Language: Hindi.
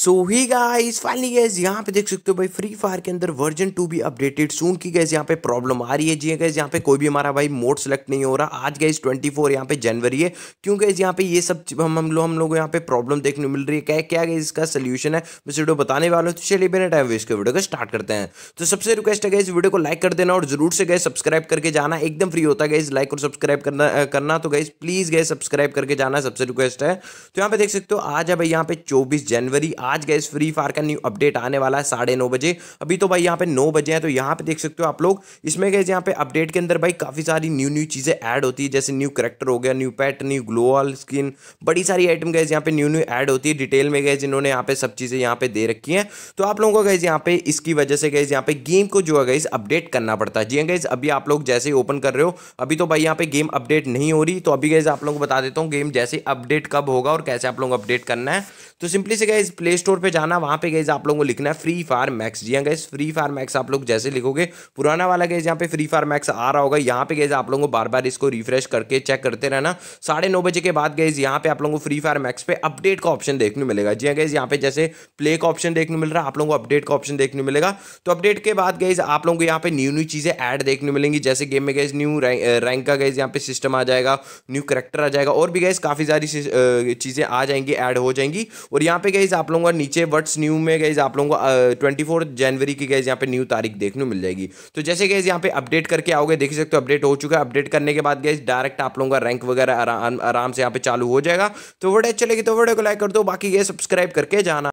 सो ही गाइस फाइनली गैस यहाँ पे देख सकते हो भाई फ्री फायर के अंदर वर्जन टू भी अपडेटेड सून की गैस यहाँ पे प्रॉब्लम आ रही है जी गैस यहाँ पे कोई भी हमारा भाई मोड सेलेक्ट नहीं हो रहा आज गैस 24 फोर यहाँ पे जनवरी है क्यों गैस यहाँ पे ये सब हम हम लोग हम लोग यहाँ पे प्रॉब्लम देखने मिल रही है क्या क्या गैस इसका सोल्यूशन है मैं वीडियो बताने वाला हूँ तो चलिए बिना टाइम वेस्ट के वीडियो को स्टार्ट करते हैं तो सबसे रिक्वेस्ट है गैस वीडियो को लाइक कर देना और जरूर से गए सब्सक्राइब करके जाना एकदम फ्री होता है गैस लाइक और सब्सक्राइब करना करना तो गैस प्लीज़ गए सब्सक्राइब करके जाना सबसे रिक्वेस्ट है तो यहाँ पे देख सकते हो आज है भाई यहाँ पे चौबीस जनवरी आज गए फ्री फायर का न्यू अपडेट आने वाला है साढ़े नौ बजे अभी तो भाई यहाँ पे नौ बजे हैं तो यहाँ पे देख सकते हो आप लोग इसमें गए यहाँ पे अपडेट के अंदर भाई काफ़ी सारी न्यू न्यू चीज़ें ऐड होती है जैसे न्यू करेक्टर हो गया new pet new gloo wall skin बड़ी सारी आइटम गए यहाँ पे न्यू न्यू ऐड होती है डिटेल में गए जिन्होंने यहाँ पे सब चीज़ें यहाँ पे दे रखी हैं तो आप लोगों को गए यहाँ पे इसकी वजह से गए यहाँ पे गेम को जो है अपडेट करना पड़ता है जी हाँ, गए अभी आप लोग जैसे ही ओपन कर रहे हो अभी तो भाई यहाँ पे गेम अपडेट नहीं हो रही तो अभी गए आप लोगों को बता देता हूँ गेम जैसे अपडेट कब होगा और कैसे आप लोगों को अपडेट करना है तो सिंपली से गए प्ले प्ले स्टोर पर जाना वहाँ पे गए आप लोगों को लिखना है फ्री फायर मैक्स जी हाँ गए फ्री फायर मैक्स आप लोग जैसे लिखोगे पुराना वाला गए यहाँ पे फ्री फायर मैक्स आ रहा होगा यहाँ पे गए आप लोगों को बार बार इसको रिफ्रेश करके चेक करते रहना साढ़े नौ बजे के बाद गए यहाँ पे आप लोगों को फ्री फायर मैक्स पे अपडेट का ऑप्शन देखने मिलेगा जी हाँ गए यहाँ पे जैसे प्ले का ऑप्शन देखने मिल रहा है आप लोगों को अपडेट का ऑप्शन देखने मिलेगा तो अपडेट के बाद गए आप लोगों को यहाँ पे न्यू न्यू चीज़ें ऐड देखने मिलेंगी जैसे गेम में गए न्यू रैंक का गए यहाँ पे सिस्टम आ जाएगा न्यू करेक्टर आ जाएगा और भी गए काफ़ी सारी चीज़ें आ जाएंगी एड हो जाएंगी और यहाँ पे गए आप लोगों बताऊंगा नीचे व्हाट्स न्यू में गैज आप लोगों को ट्वेंटी फोर जनवरी की गैज यहाँ पे न्यू तारीख देखने मिल जाएगी तो जैसे गैज यहाँ पे अपडेट करके आओगे देख सकते हो अपडेट हो चुका है अपडेट करने के बाद गैज डायरेक्ट आप लोगों का रैंक वगैरह आराम से यहाँ पे चालू हो जाएगा तो वीडियो अच्छी लगी तो वीडियो को लाइक कर दो बाकी गए सब्सक्राइब करके जाना